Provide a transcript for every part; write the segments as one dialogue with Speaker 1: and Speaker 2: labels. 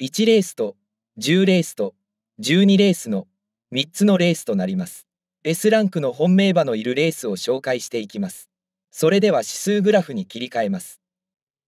Speaker 1: 1レースと10レースと12レースの3つのレースとなります。S ランクの本命馬のいるレースを紹介していきます。それでは指数グラフに切り替えます。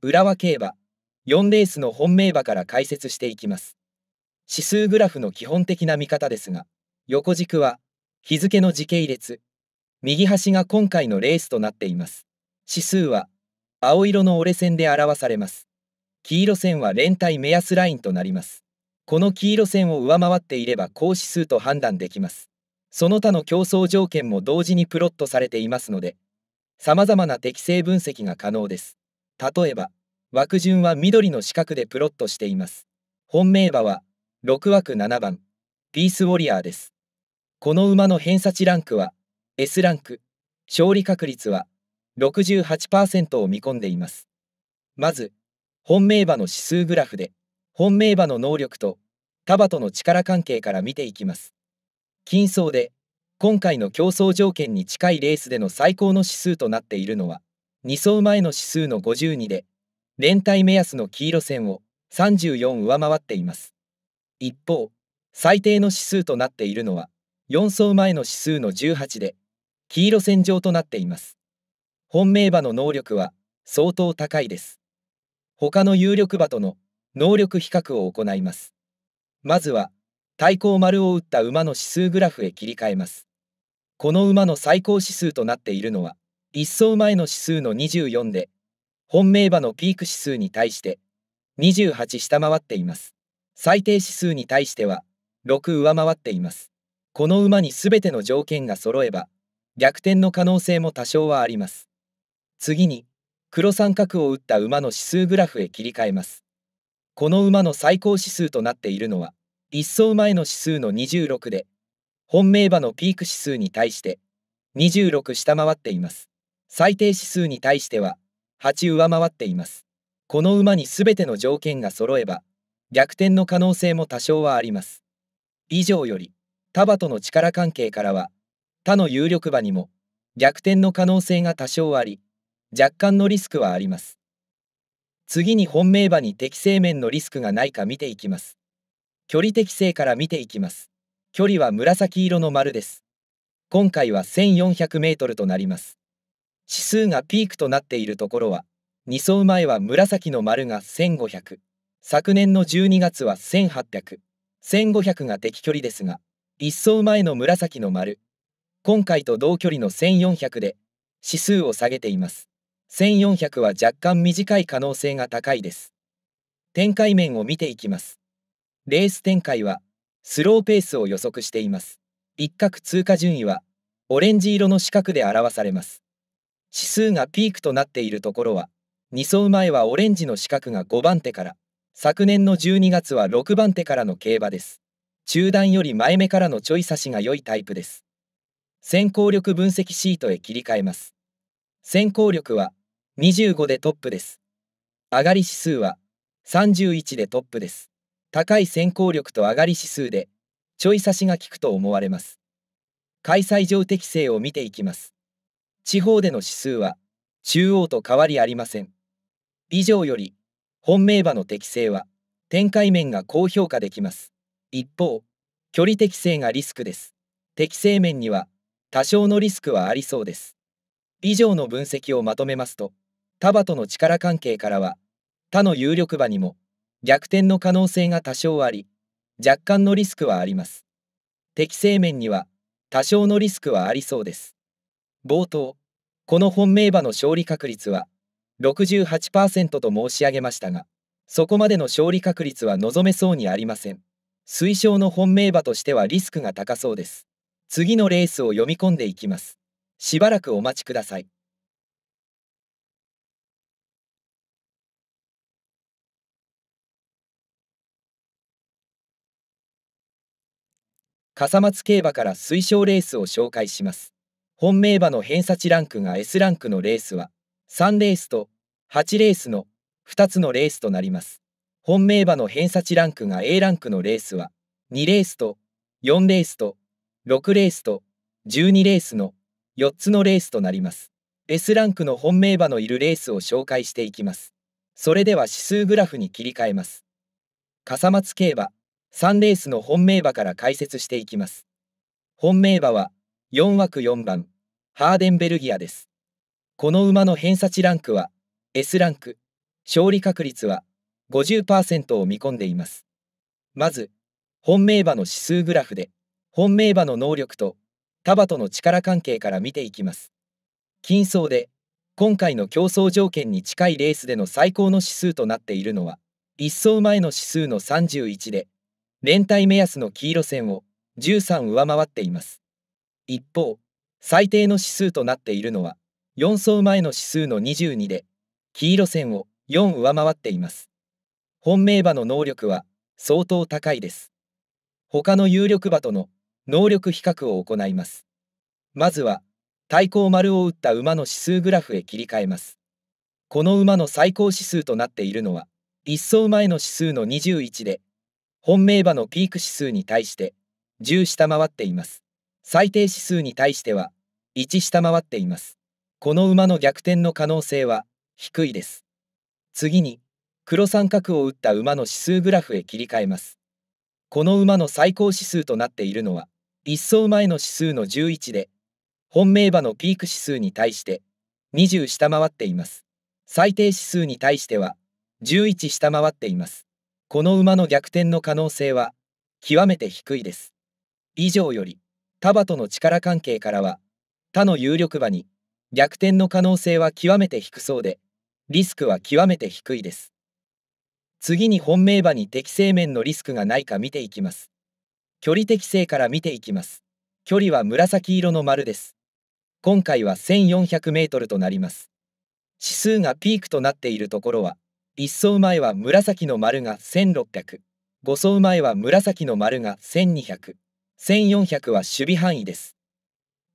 Speaker 1: 浦和競馬4レースの本命馬から解説していきます。指数グラフの基本的な見方ですが、横軸は日付の時系列、右端が今回のレースとなっています。指数は青色の折れ線で表されます。黄色線は連帯目安ラインとなります。この黄色線を上回っていれば高指数と判断できます。その他の競争条件も同時にプロットされていますので、様々な適正分析が可能です。例えば、枠順は緑の四角でプロットしています。本命馬は、6枠7番、ピースウォリアーです。この馬の偏差値ランクは S ランク、勝利確率は68%を見込んでいます。まず、本命馬の指数グラフで本命馬の能力とタバとの力関係から見ていきます金層で今回の競争条件に近いレースでの最高の指数となっているのは2走前の指数の52で連帯目安の黄色線を34上回っています一方最低の指数となっているのは4走前の指数の18で黄色線上となっています本命馬の能力は相当高いです他の有力馬との能力比較を行います。まずは、対抗丸を打った馬の指数グラフへ切り替えます。この馬の最高指数となっているのは、1走前の指数の24で、本命馬のピーク指数に対して28下回っています。最低指数に対しては6上回っています。この馬に全ての条件が揃えば、逆転の可能性も多少はあります。次に、黒三角を打った馬の指数グラフへ切り替えます。この馬の最高指数となっているのは、一走前の指数の26で、本命馬のピーク指数に対して26下回っています。最低指数に対しては8上回っています。この馬に全ての条件が揃えば、逆転の可能性も多少はあります。以上より、タバとの力関係からは、他の有力馬にも逆転の可能性が多少あり、若干のリスクはあります。次に本命馬に適正面のリスクがないか見ていきます。距離適正から見ていきます。距離は紫色の丸です。今回は1400メートルとなります。指数がピークとなっているところは、2走前は紫の丸が1500、昨年の12月は1800、1500が適距離ですが、1走前の紫の丸、今回と同距離の1400で指数を下げています。1400は若干短い可能性が高いです。展開面を見ていきます。レース展開は、スローペースを予測しています。一角通過順位は、オレンジ色の四角で表されます。指数がピークとなっているところは、2走前はオレンジの四角が5番手から、昨年の12月は6番手からの競馬です。中段より前目からのちょい差しが良いタイプです。先行力分析シートへ切り替えます。先行力は、25でトップです。上がり指数は31でトップです。高い先行力と上がり指数で、ちょい差しが効くと思われます。開催上適性を見ていきます。地方での指数は、中央と変わりありません。以上より、本命馬の適性は、展開面が高評価できます。一方、距離適性がリスクです。適性面には、多少のリスクはありそうです。以上の分析をまとめますと、他馬との力関係からは他の有力馬にも逆転の可能性が多少あり若干のリスクはあります適正面には多少のリスクはありそうです冒頭この本命馬の勝利確率は68%と申し上げましたがそこまでの勝利確率は望めそうにありません推奨の本命馬としてはリスクが高そうです次のレースを読み込んでいきますしばらくお待ちください笠松競馬から推奨レースを紹介します。本命馬の偏差値ランクが S ランクのレースは、3レースと8レースの2つのレースとなります。本命馬の偏差値ランクが A ランクのレースは、2レースと4レースと6レースと12レースの4つのレースとなります。S ランクの本命馬のいるレースを紹介していきます。それでは指数グラフに切り替えます。笠松競馬3レースの本命馬から解説していきます。本命馬は4枠4番、ハーデンベルギアです。この馬の偏差値ランクは S ランク、勝利確率は50%を見込んでいます。まず、本命馬の指数グラフで、本命馬の能力と束との力関係から見ていきます。金層で、今回の競争条件に近いレースでの最高の指数となっているのは、1走前の指数の31で、連帯目安の黄色線を13上回っています一方最低の指数となっているのは4層前の指数の22で黄色線を4上回っています本命馬の能力は相当高いです他の有力馬との能力比較を行いますまずは対抗丸を打った馬の指数グラフへ切り替えますこの馬の最高指数となっているのは1走前の指数の21で本命馬のピーク指数に対して10下回っています。最低指数に対しては1下回っています。この馬の逆転の可能性は低いです。次に黒三角を打った馬の指数グラフへ切り替えます。この馬の最高指数となっているのは1走前の指数の11で本命馬のピーク指数に対して20下回っています。最低指数に対しては11下回っています。この馬の逆転の可能性は極めて低いです。以上より、他馬との力関係からは、他の有力馬に逆転の可能性は極めて低そうで、リスクは極めて低いです。次に本命馬に適正面のリスクがないか見ていきます。距離適正から見ていきます。距離は紫色の丸です。今回は1400メートルとなります。指数がピークとなっているところは、1層前は紫の丸が1600、5層前は紫の丸が1200、1400は守備範囲です。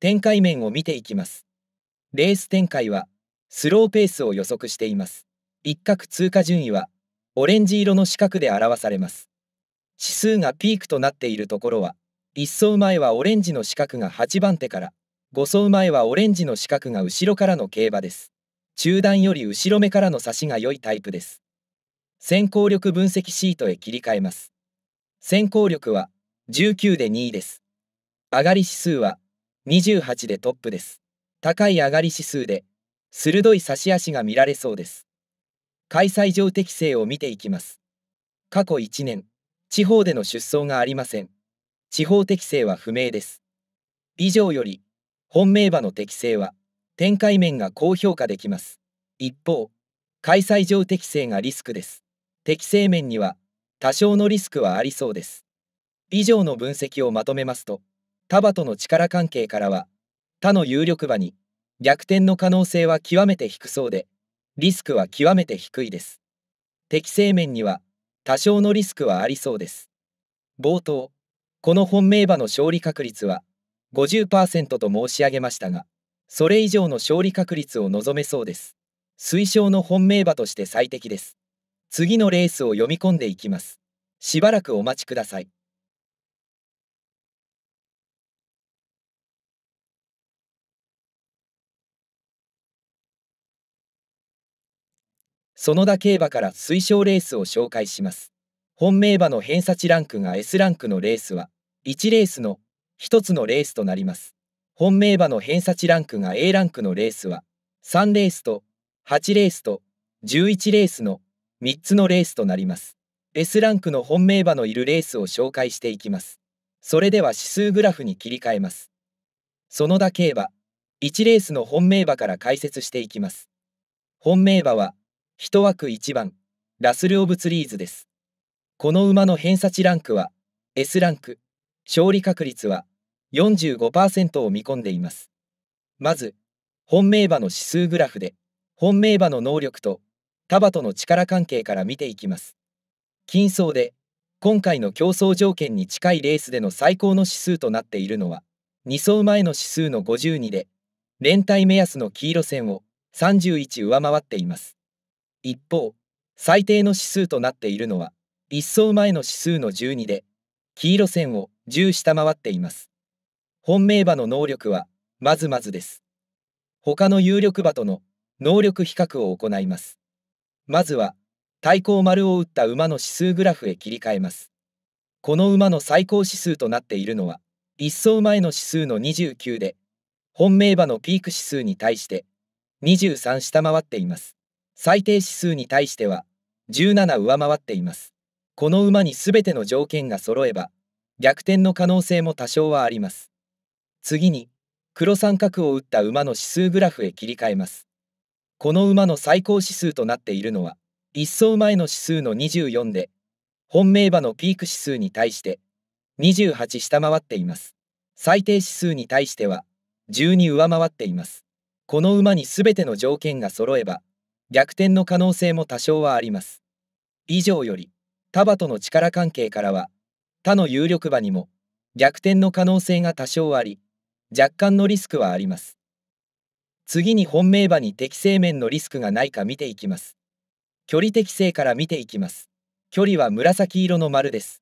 Speaker 1: 展開面を見ていきます。レース展開は、スローペースを予測しています。一角通過順位は、オレンジ色の四角で表されます。指数がピークとなっているところは、1走前はオレンジの四角が8番手から、5走前はオレンジの四角が後ろからの競馬です。中段より後ろ目からの差しが良いタイプです。先行力分析シートへ切り替えます。先行力は19で2位です。上がり指数は28でトップです。高い上がり指数で鋭い差し足が見られそうです。開催上適性を見ていきます。過去1年、地方での出走がありません。地方適性は不明です。以上より、本命馬の適性は展開面が高評価できます。一方、開催上適性がリスクです。適正面には多少のリスクはありそうです。以上の分析をまとめますと、タバとの力関係からは、他の有力馬に逆転の可能性は極めて低そうで、リスクは極めて低いです。適正面には多少のリスクはありそうです。冒頭、この本命馬の勝利確率は50%と申し上げましたが、それ以上の勝利確率を望めそうです。推奨の本命馬として最適です。次のレースを読み込んでいきます。しばらくお待ちください。園田競馬から推奨レースを紹介します。本命馬の偏差値ランクが S ランクのレースは、1レースの1つのレースとなります。本命馬の偏差値ランクが A ランクのレースは3レースと8レースと11レースの3つのレースとなります。S ランクの本命馬のいるレースを紹介していきます。それでは指数グラフに切り替えます。園田競馬、1レースの本命馬から解説していきます。本命馬は、1枠1番、ラスル・オブ・ツリーズです。この馬の偏差値ランクは、S ランク、勝利確率は45%を見込んでいます。まず、本命馬の指数グラフで、本命馬の能力と他馬との力関係から見ていきます。金層で、今回の競争条件に近いレースでの最高の指数となっているのは、2走前の指数の52で、連帯目安の黄色線を31上回っています。一方、最低の指数となっているのは、1走前の指数の12で、黄色線を10下回っています。本命馬の能力はまずまずです。他の有力馬との能力比較を行います。まずは、対抗丸を打った馬の指数グラフへ切り替えます。この馬の最高指数となっているのは、1走前の指数の29で、本命馬のピーク指数に対して23下回っています。最低指数に対しては17上回っています。この馬に全ての条件が揃えば、逆転の可能性も多少はあります。次に、黒三角を打った馬の指数グラフへ切り替えます。この馬の最高指数となっているのは、1走前の指数の24で、本命馬のピーク指数に対して28下回っています。最低指数に対しては12上回っています。この馬に全ての条件が揃えば、逆転の可能性も多少はあります。以上より、タバとの力関係からは、他の有力馬にも逆転の可能性が多少あり、若干のリスクはあります。次に本命馬に適正面のリスクがないか見ていきます。距離適正から見ていきます。距離は紫色の丸です。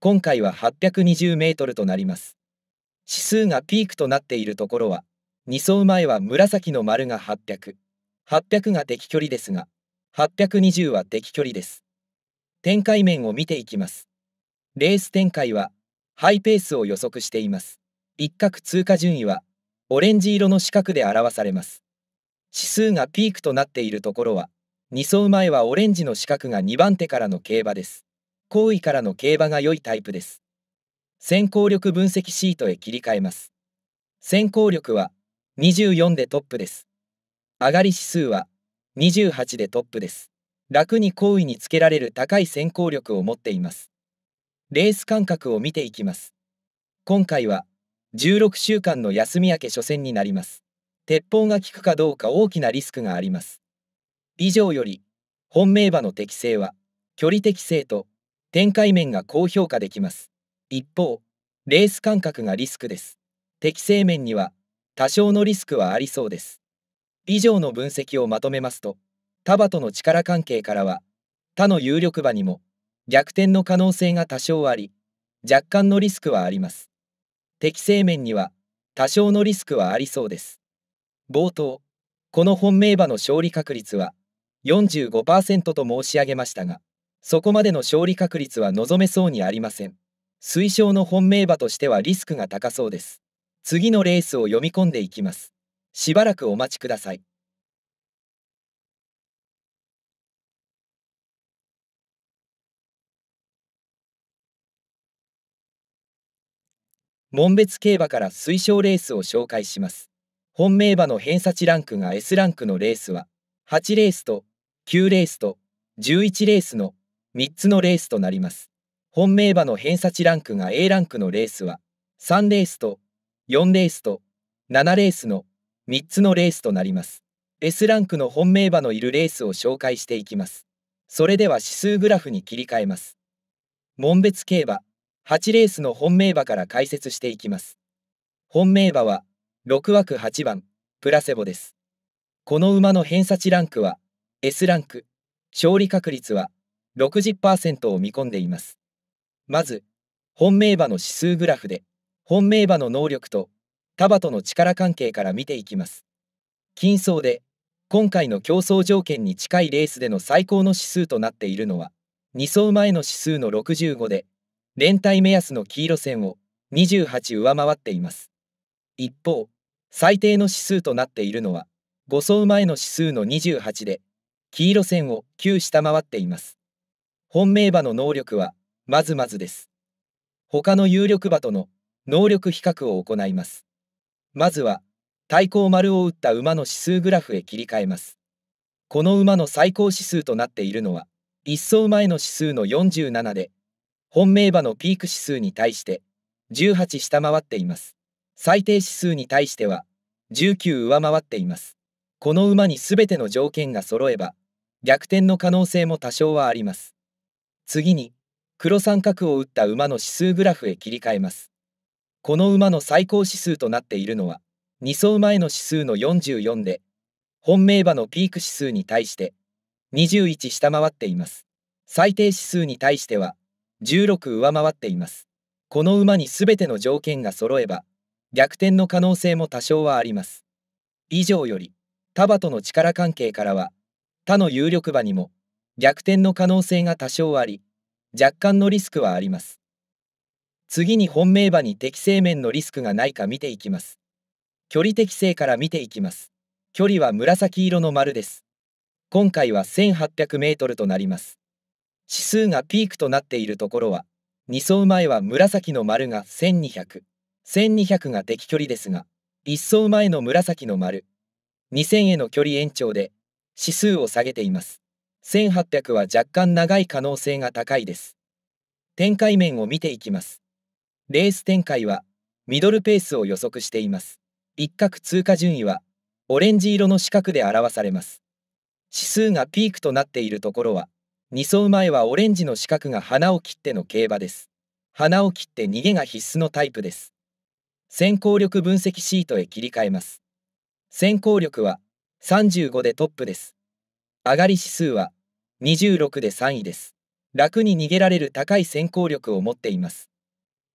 Speaker 1: 今回は820メートルとなります。指数がピークとなっているところは、2走前は紫の丸が800。800が適距離ですが、820は適距離です。展開面を見ていきます。レース展開は、ハイペースを予測しています。一角通過順位はオレンジ色の四角で表されます指数がピークとなっているところは2走前はオレンジの四角が2番手からの競馬です後位からの競馬が良いタイプです先行力分析シートへ切り替えます先行力は24でトップです上がり指数は28でトップです楽に後位につけられる高い先行力を持っていますレース間隔を見ていきます今回は16週間の休み明け初戦になります。鉄砲が効くかどうか大きなリスクがあります。以上より、本命馬の適性は、距離適性と展開面が高評価できます。一方、レース間隔がリスクです。適性面には、多少のリスクはありそうです。以上の分析をまとめますと、タバとの力関係からは、他の有力馬にも、逆転の可能性が多少あり、若干のリスクはあります。適正面には多少のリスクはありそうです。冒頭、この本命馬の勝利確率は45%と申し上げましたが、そこまでの勝利確率は望めそうにありません。推奨の本命馬としてはリスクが高そうです。次のレースを読み込んでいきます。しばらくお待ちください。門別競馬から推奨レースを紹介します。本命馬の偏差値ランクが S ランクのレースは、8レースと9レースと11レースの3つのレースとなります。本命馬の偏差値ランクが A ランクのレースは、3レースと4レースと7レースの3つのレースとなります。S ランクの本命馬のいるレースを紹介していきます。それでは指数グラフに切り替えます。門別競馬8レースの本命馬から解説していきます。本命馬は、6枠8番、プラセボです。この馬の偏差値ランクは、S ランク、勝利確率は60%を見込んでいます。まず、本命馬の指数グラフで、本命馬の能力と、束との力関係から見ていきます。金層で、今回の競争条件に近いレースでの最高の指数となっているのは2走前の指数の65で連帯目安の黄色線を28上回っています。一方、最低の指数となっているのは、5層前の指数の28で、黄色線を9下回っています。本命馬の能力は、まずまずです。他の有力馬との能力比較を行います。まずは、対抗丸を打った馬の指数グラフへ切り替えます。この馬の最高指数となっているのは、1走前の指数の47で、本命馬のピーク指数に対して18下回っています。最低指数に対しては19上回っています。この馬に全ての条件が揃えば逆転の可能性も多少はあります。次に黒三角を打った馬の指数グラフへ切り替えます。この馬の最高指数となっているのは2走前の指数の44で本命馬のピーク指数に対して21下回っています。最低指数に対しては16上回っています。この馬に全ての条件が揃えば、逆転の可能性も多少はあります。以上より、タバとの力関係からは、他の有力馬にも、逆転の可能性が多少あり、若干のリスクはあります。次に本命馬に適正面のリスクがないか見ていきます。距離適正から見ていきます。距離は紫色の丸です。今回は1800メートルとなります。指数がピークとなっているところは、2走前は紫の丸が1200、1200が敵距離ですが、1走前の紫の丸、2000への距離延長で指数を下げています。1800は若干長い可能性が高いです。展開面を見ていきます。レース展開はミドルペースを予測しています。一角通過順位はオレンジ色の四角で表されます。指数がピークとなっているところは2走前はオレンジの四角が花を切っての競馬です。花を切って逃げが必須のタイプです。先行力分析シートへ切り替えます。先行力は35でトップです。上がり指数は26で3位です。楽に逃げられる高い先行力を持っています。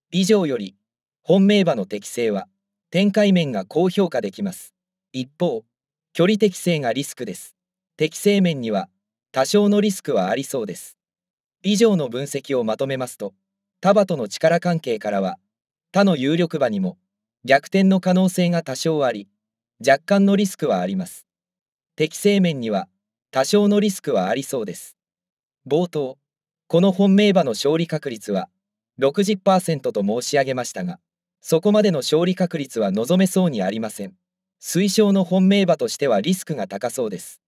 Speaker 1: 以上より、本命馬の適性は展開面が高評価できます。一方、距離適性がリスクです。適性面には多少のリスクはありそうです。以上の分析をまとめますと、他馬との力関係からは、他の有力馬にも逆転の可能性が多少あり、若干のリスクはあります。適正面には多少のリスクはありそうです。冒頭、この本命馬の勝利確率は60%と申し上げましたが、そこまでの勝利確率は望めそうにありません。推奨の本命馬としてはリスクが高そうです。